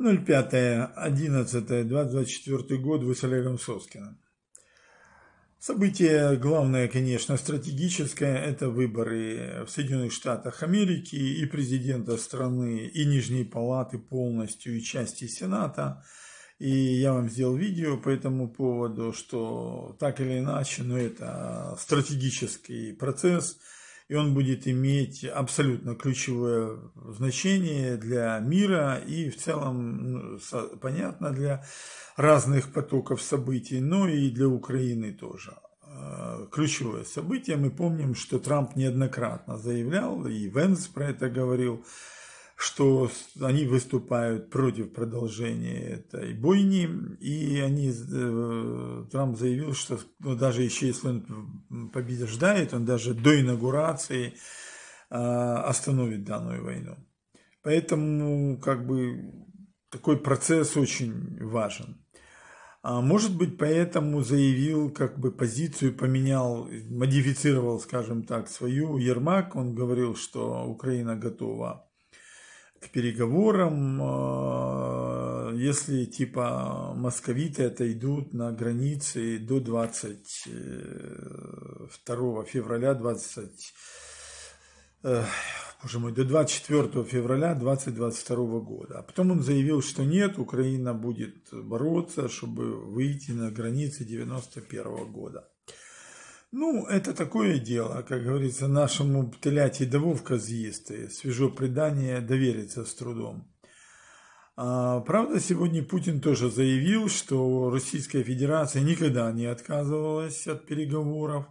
05.11.2024 год вы с Олегом Соскиным. Событие главное, конечно, стратегическое – это выборы в Соединенных Штатах Америки и президента страны, и Нижней Палаты полностью, и части Сената. И я вам сделал видео по этому поводу, что так или иначе, но ну, это стратегический процесс – и он будет иметь абсолютно ключевое значение для мира и в целом, ну, понятно, для разных потоков событий, но и для Украины тоже. Э, ключевое событие, мы помним, что Трамп неоднократно заявлял, и Венс про это говорил, что они выступают против продолжения этой бойни, и они, э, Трамп заявил, что ну, даже еще если он побеждает, он даже до инаугурации а, остановит данную войну. Поэтому как бы такой процесс очень важен. А, может быть, поэтому заявил, как бы позицию поменял, модифицировал, скажем так, свою Ермак. Он говорил, что Украина готова к переговорам, э, если типа московиты это идут на границе до 22 февраля 20 э, боже мой, до 24 февраля 2022 года. А потом он заявил, что нет, Украина будет бороться, чтобы выйти на границы 91 года. Ну, это такое дело, как говорится, нашему птыляти да вовка з'їсти, свежо предание довериться с трудом. А, правда, сегодня Путин тоже заявил, что Российская Федерация никогда не отказывалась от переговоров,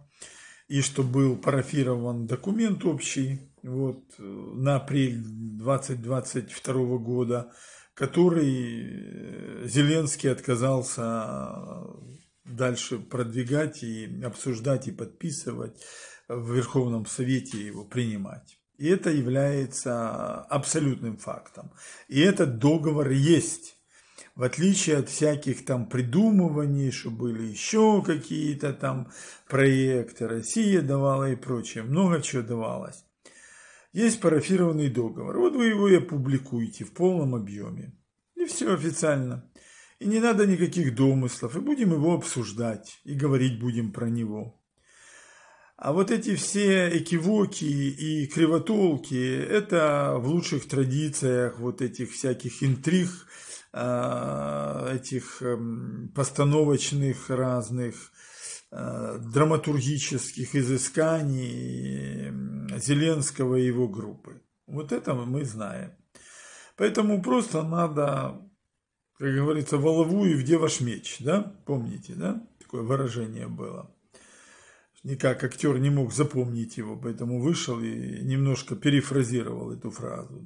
и что был парафирован документ общий вот, на апрель 2022 года, который э, Зеленский отказался дальше продвигать и обсуждать и подписывать, в Верховном Совете его принимать. И это является абсолютным фактом. И этот договор есть. В отличие от всяких там придумываний, что были еще какие-то там проекты, Россия давала и прочее, много чего давалось. Есть парафированный договор. Вот вы его и опубликуете в полном объеме. И все официально. И не надо никаких домыслов, и будем его обсуждать, и говорить будем про него. А вот эти все экивоки и кривотолки, это в лучших традициях вот этих всяких интриг, а, этих эм, постановочных разных, а, драматургических изысканий эм, Зеленского и его группы. Вот это мы знаем. Поэтому просто надо как говорится, волову и где ваш меч, да? Помните, да? Такое выражение было. Никак актер не мог запомнить его, поэтому вышел и немножко перефразировал эту фразу.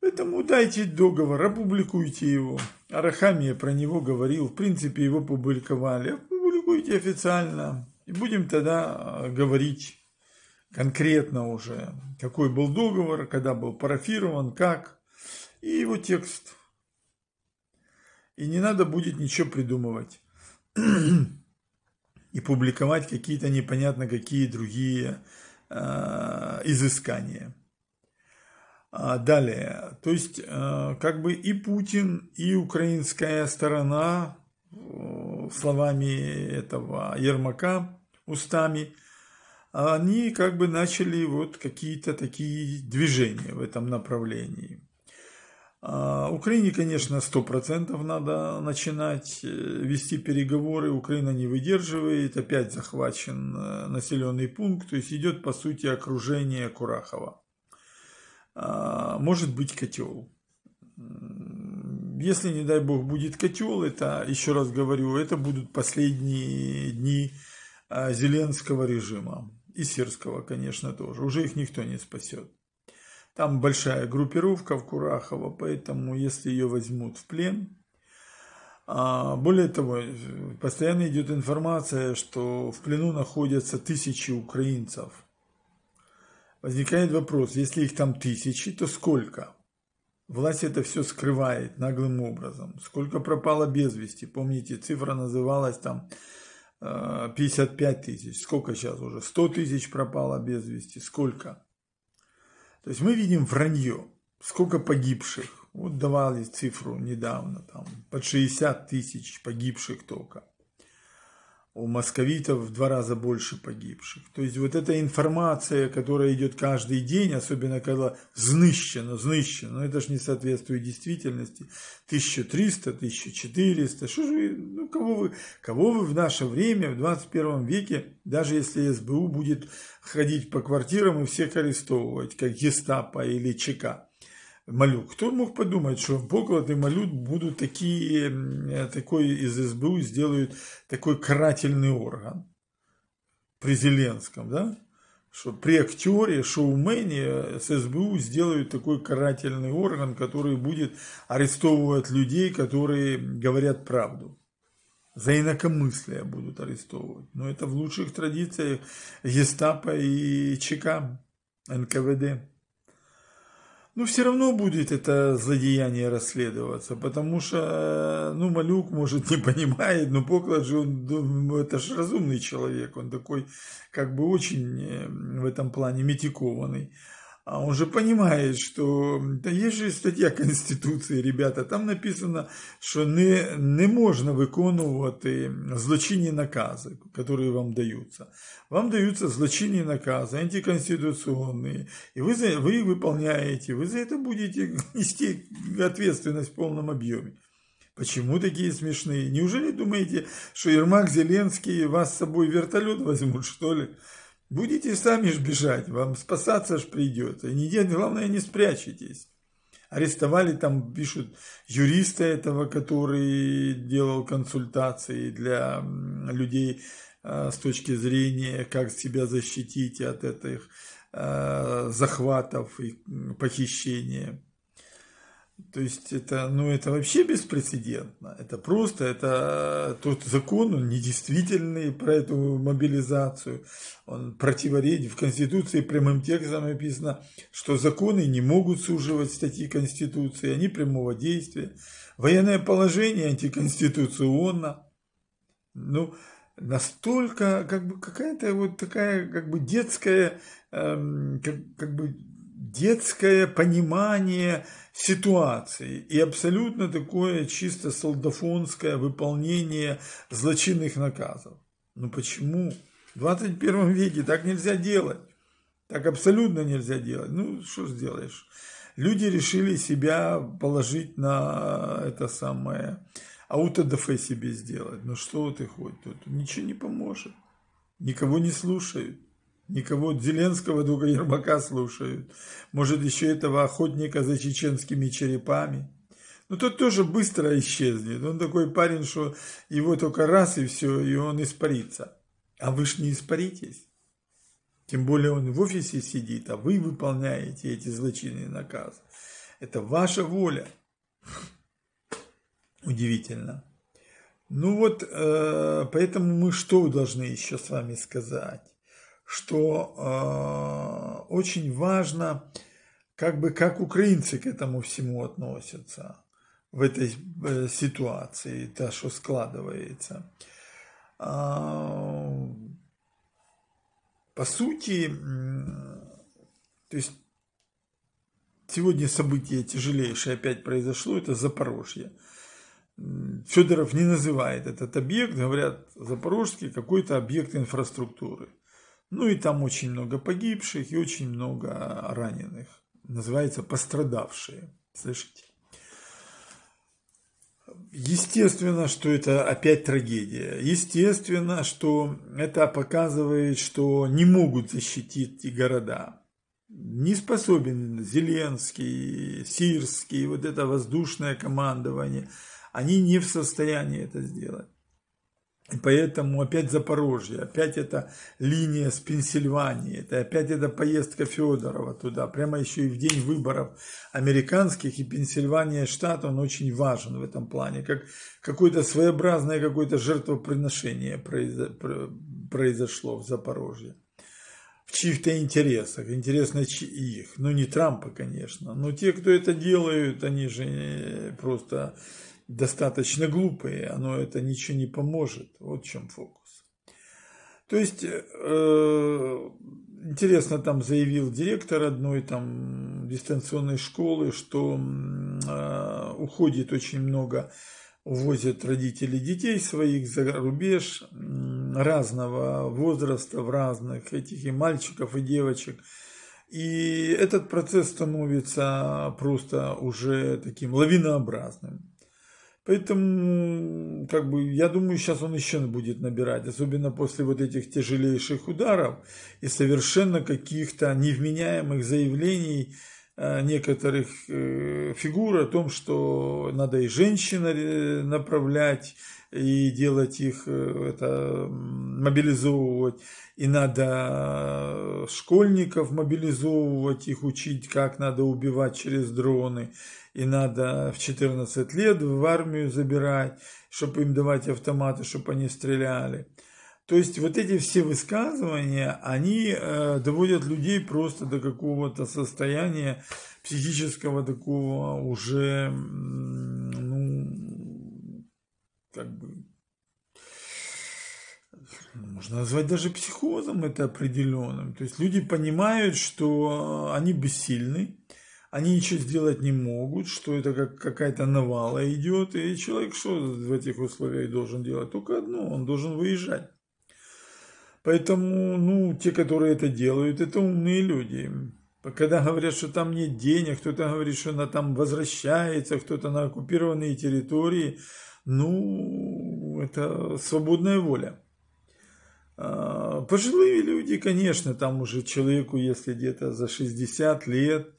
Поэтому дайте договор, опубликуйте его. Арахамия про него говорил, в принципе, его публиковали. Опубликуйте официально, и будем тогда а, говорить конкретно уже, какой был договор, когда был парафирован, как, и его текст и не надо будет ничего придумывать и публиковать какие-то непонятно какие другие э, изыскания. А далее, то есть э, как бы и Путин, и украинская сторона э, словами этого Ермака устами, они как бы начали вот какие-то такие движения в этом направлении. А, Украине, конечно, 100% надо начинать э, вести переговоры. Украина не выдерживает, опять захвачен э, населенный пункт, то есть идет, по сути, окружение Курахова. А, может быть, котел. Если, не дай бог, будет котел, это, еще раз говорю, это будут последние дни а, Зеленского режима. И Сирского, конечно, тоже. Уже их никто не спасет. Там большая группировка в Курахово, поэтому если ее возьмут в плен... А, более того, постоянно идет информация, что в плену находятся тысячи украинцев. Возникает вопрос, если их там тысячи, то сколько? Власть это все скрывает наглым образом. Сколько пропало без вести? Помните, цифра называлась там 55 а, тысяч. Сколько сейчас уже? 100 тысяч пропало без вести. Сколько? То есть мы видим вранье, сколько погибших. Вот давали цифру недавно, там, под 60 тысяч погибших только у московитов в два раза больше погибших. То есть вот эта информация, которая идет каждый день, особенно когда знищено, знищено, это же не соответствует действительности. 1300, 1400, что же вы, ну кого вы, кого вы в наше время, в 21 веке, даже если СБУ будет ходить по квартирам и всех арестовывать, как гестапо или ЧК малюк. Кто мог подумать, что поклад и малют будут такие, э, такой из СБУ сделают такой карательный орган при Зеленском, да? Что при актере, шоумене э, с СБУ сделают такой карательный орган, который будет арестовывать людей, которые говорят правду. За инакомыслие будут арестовывать. Но это в лучших традициях гестапо и ЧК, НКВД ну, все равно будет это злодеяние расследоваться, потому что, э, ну, Малюк, может, не понимает, но Покладжи, он, он, ну, ну, это же разумный человек, он такой, как бы, очень э, в этом плане метикованный. А он же понимает, что да есть же статья Конституции, ребята, там написано, что не не можно виконувати э, злочинні накази, которые вам даются. Вам даються злочинні накази, антиконституційні, і ви вы їх виконуєте, ви за это будете нести ответственность в полном объеме. Почему такие смешные? Неужели думаете, что Ермак Зеленский вас с собой вертолет возьмут, что ли? Будете сами ж бежать, вам спасаться ж придется. И нигде, главное, не спрячетесь. Арестовали там, пишут, юриста этого, который делал консультации для людей а, с точки зрения, как себя защитить от этих а, захватов и похищения. То есть это, ну, это вообще беспрецедентно. Это просто, это э, тот закон, он недействительный про эту мобилизацию. Он противоречит. В Конституции прямым текстом написано, что законы не могут суживать статьи Конституции, они прямого действия. Военное положение антиконституционно. Ну, настолько, как бы, какая-то вот такая, как бы, детская, эм, как, как бы, детское понимание ситуации и абсолютно такое чисто солдафонское выполнение злочинных наказов. Ну почему? В 21 веке так нельзя делать. Так абсолютно нельзя делать. Ну, что сделаешь? Люди решили себя положить на это самое, аутодафе себе сделать. Ну, что ты хоть тут? Ничего не поможет. Никого не слушают. Никого Зеленского, друга Ермака слушают. Может, еще этого охотника за чеченскими черепами. Но ну, тот тоже быстро исчезнет. Он такой парень, что его только раз и все, и он испарится. А вы ж не испаритесь. Тем более он в офисе сидит, а вы выполняете эти злочинные наказы. Это ваша воля. Удивительно. Ну вот, э, поэтому мы что должны еще с вами сказать? что э, очень важно, как бы как украинцы к этому всему относятся в этой э, ситуации, то что складывается. Э, по сути, то есть сегодня событие тяжелейшее опять произошло, это Запорожье. Федоров не называет этот объект, говорят, Запорожский какой-то объект инфраструктуры. Ну и там очень много погибших и очень много раненых. Называется «Пострадавшие». Слышите? Естественно, что это опять трагедия. Естественно, что это показывает, что не могут защитить и города. Не способен Зеленский, Сирский, вот это воздушное командование. Они не в состоянии это сделать. И Поэтому опять Запорожье, опять это линия с Пенсильванией, это опять эта поездка Федорова туда, прямо еще и в день выборов американских, и Пенсильвания штат, он очень важен в этом плане, как какое-то своеобразное какое-то жертвоприношение произошло в Запорожье. В чьих-то интересах, интересно чьих, ну не Трампа, конечно, но те, кто это делают, они же э, просто достаточно глупые, оно это ничего не поможет. Вот в чем фокус. То есть, э, э интересно, там заявил директор одной там дистанционной школы, что э, уходит очень много, увозят родители детей своих за рубеж разного возраста, в разных этих и мальчиков, и девочек. И этот процесс становится просто уже таким лавинообразным. Поэтому, как бы, я думаю, сейчас он еще будет набирать, особенно после вот этих тяжелейших ударов и совершенно каких-то невменяемых заявлений, Э, некоторых э, фигур о том, что надо и женщин э, направлять, и делать их, это, мобилизовывать, и надо школьников мобилизовывать, их учить, как надо убивать через дроны, и надо в 14 лет в армию забирать, чтобы им давать автоматы, чтобы они стреляли. То есть вот эти все высказывания, они э, доводят людей просто до какого-то состояния психического такого уже, ну, как бы, можно назвать даже психозом это определенным. То есть люди понимают, что э, они бессильны, они ничего сделать не могут, что это как какая-то навала идет, и человек что в этих условиях должен делать? Только одно, он должен выезжать. Поэтому, ну, те, которые это делают, это умные люди. Когда говорят, что там нет денег, кто-то говорит, что она там возвращается, кто-то на оккупированные территории, ну, это свободная воля. А, пожилые люди, конечно, там уже человеку, если где-то за 60 лет,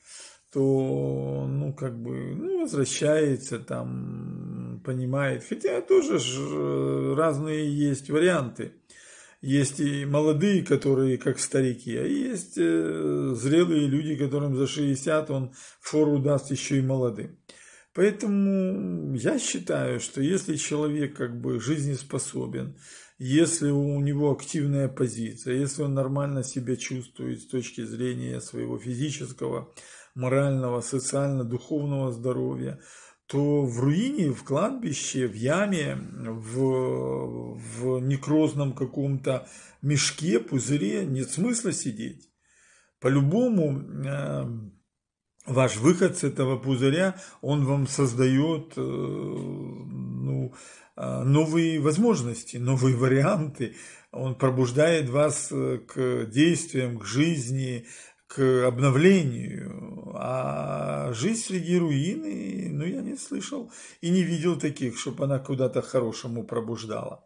то, ну, как бы, ну, возвращается там, понимает. Хотя тоже э, разные есть варианты. Есть и молодые, которые как старики, а есть э, зрелые люди, которым за 60 он фору даст еще и молодым. Поэтому я считаю, что если человек как бы жизнеспособен, если у него активная позиция, если он нормально себя чувствует с точки зрения своего физического, морального, социально-духовного здоровья, то в руине, в кладбище, в яме, в, в некрозном каком-то мешке, пузыре нет смысла сидеть. По-любому э, ваш выход с этого пузыря, он вам создает э, ну, э, новые возможности, новые варианты. Он пробуждает вас э, к действиям, к жизни, к обновлению, а жизнь среди руины, ну, я не слышал и не видел таких, чтобы она куда-то хорошему пробуждала.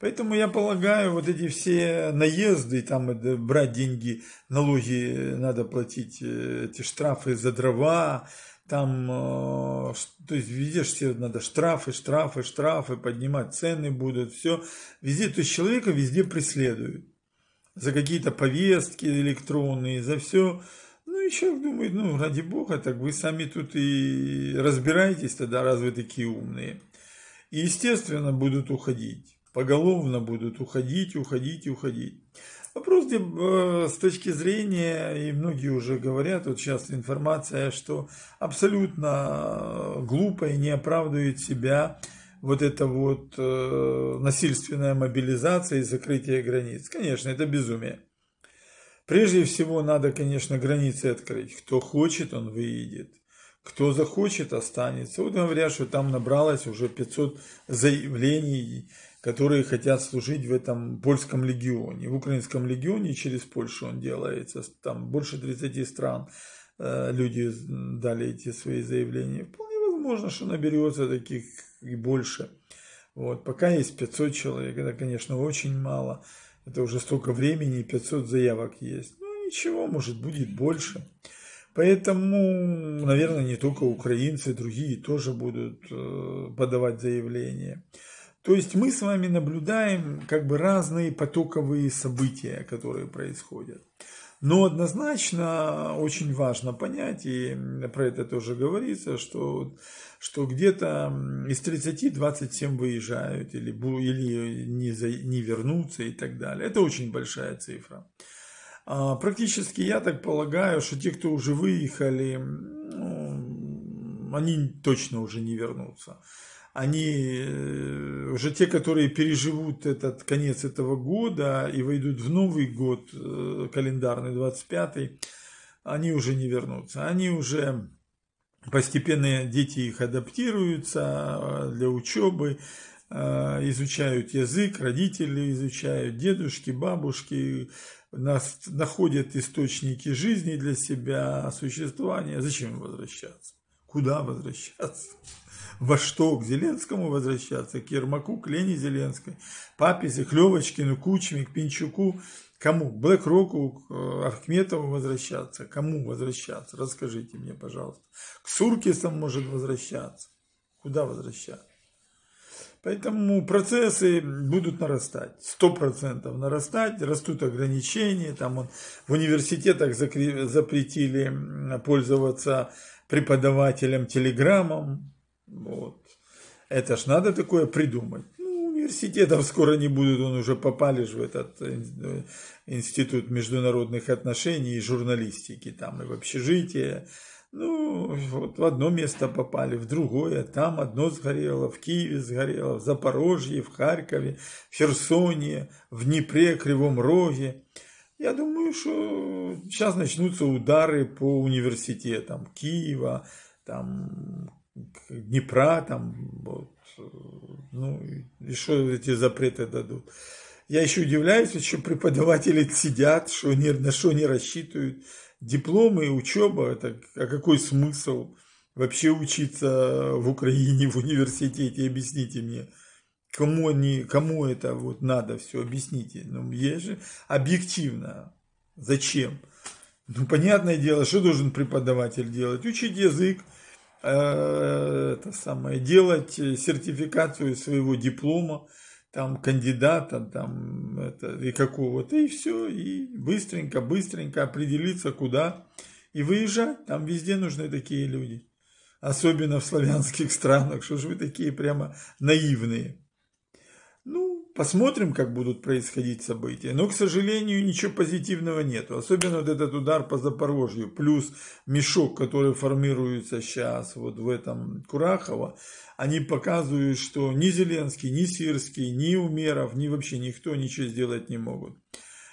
Поэтому я полагаю, вот эти все наезды, там брать деньги, налоги надо платить, э, эти штрафы за дрова, там, э, то есть видишь, все надо штрафы, штрафы, штрафы, поднимать цены будут, все. Везде, то есть человека везде преследуют за какие-то повестки электронные, за все. Ну, и человек думает, ну, ради бога, так вы сами тут и разбираетесь тогда, раз вы такие умные. И, естественно, будут уходить. Поголовно будут уходить, уходить, уходить. Вопрос где, э, с точки зрения, и многие уже говорят, вот сейчас информация, что абсолютно э, глупо и не оправдывает себя вот эта вот э, насильственная мобилизация и закрытие границ. Конечно, это безумие. Прежде всего надо, конечно, границы открыть. Кто хочет, он выйдет. Кто захочет, останется. Вот говорят, что там набралось уже 500 заявлений, которые хотят служить в этом польском легионе. В украинском легионе через Польшу он делается. Там больше 30 стран э, люди дали эти свои заявления. Вполне возможно, что наберется таких и больше. Вот, пока есть 500 человек, это, конечно, очень мало. Это уже столько времени, 500 заявок есть. Ну, ничего, может, будет больше. Поэтому, наверное, не только украинцы, другие тоже будут э, подавать заявления. То есть мы с вами наблюдаем как бы разные потоковые события, которые происходят. Но однозначно очень важно понять, и про это тоже говорится, что, что где-то из 30 27 выезжают или, или не, за, не вернутся и так далее. Это очень большая цифра. А, практически я так полагаю, что те, кто уже выехали, ну, они точно уже не вернутся они э, уже те, которые переживут этот конец этого года и войдут в новый год э, календарный 25 они уже не вернутся. Они уже постепенно дети их адаптируются э, для учебы, изучают язык, родители изучают, дедушки, бабушки, нас находят источники жизни для себя, существования. Зачем возвращаться? Куда возвращаться? во что, к Зеленскому возвращаться, к Ермаку, к Лене Зеленской, папе Хлевочкину, Кучме, к Пинчуку, кому, к Блэкроку, к э, Архметову возвращаться, кому возвращаться, расскажите мне, пожалуйста. К Суркисам может возвращаться, куда возвращаться? Поэтому процессы будут нарастать, сто процентов нарастать, растут ограничения, там он, в университетах запретили пользоваться преподавателем телеграммом, вот. Это ж надо такое придумать. Ну, университетов скоро не будут, он уже попали же в этот э, э, институт международных отношений и журналистики, там и в общежитие. Ну, вот в одно место попали, в другое, там одно сгорело, в Киеве сгорело, в Запорожье, в Харькове, в Херсоне, в Днепре, Кривом Роге. Я думаю, что сейчас начнутся удары по университетам Киева, там, Днепра, там, вот, э, ну, и что эти запреты дадут. Я еще удивляюсь, что преподаватели сидят, что не, на что не рассчитывают. Дипломы, учеба, это, а какой смысл вообще учиться в Украине, в университете, объясните мне. Кому, они, кому это вот надо все, объясните. Ну, есть же объективно. Зачем? Ну, понятное дело, что должен преподаватель делать? Учить язык, Э, это самое, делать сертификацию своего диплома, там, кандидата, там, это, и какого-то, и все, и быстренько-быстренько определиться, куда, и выезжать, там везде нужны такие люди, особенно в славянских странах, что же вы такие прямо наивные. Посмотрим, как будут происходить события. Но, к сожалению, ничего позитивного нет. Особенно вот этот удар по Запорожью, плюс мешок, который формируется сейчас вот в этом Курахово, они показывают, что ни Зеленский, ни Сирский, ни Умеров, ни вообще никто ничего сделать не могут.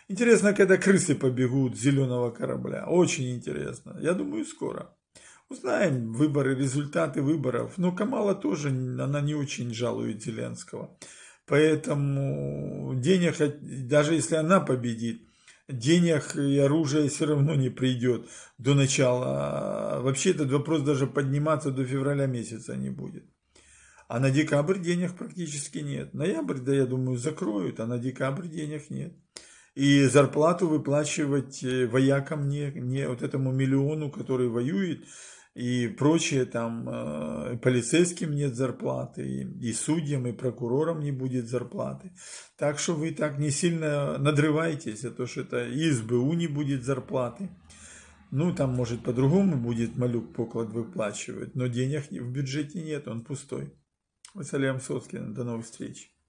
Интересно, когда крысы побегут с зеленого корабля. Очень интересно. Я думаю, скоро. Узнаем выборы, результаты выборов. Но Камала тоже, она не очень жалует Зеленского. Поэтому денег, даже если она победит, денег и оружия все равно не придет до начала. Вообще этот вопрос даже подниматься до февраля месяца не будет. А на декабрь денег практически нет. Ноябрь, да я думаю, закроют, а на декабрь денег нет. И зарплату выплачивать э, воякам, не, не вот этому миллиону, который воюет, и прочее, там, э, полицейским нет зарплаты, и судьям, и прокурорам не будет зарплаты. Так что вы так не сильно надрываетесь, а то что это и СБУ не будет зарплаты. Ну, там, может, по-другому будет малюк поклад выплачивать, но денег в бюджете нет, он пустой. Василий Амсоцкий, до новых встреч.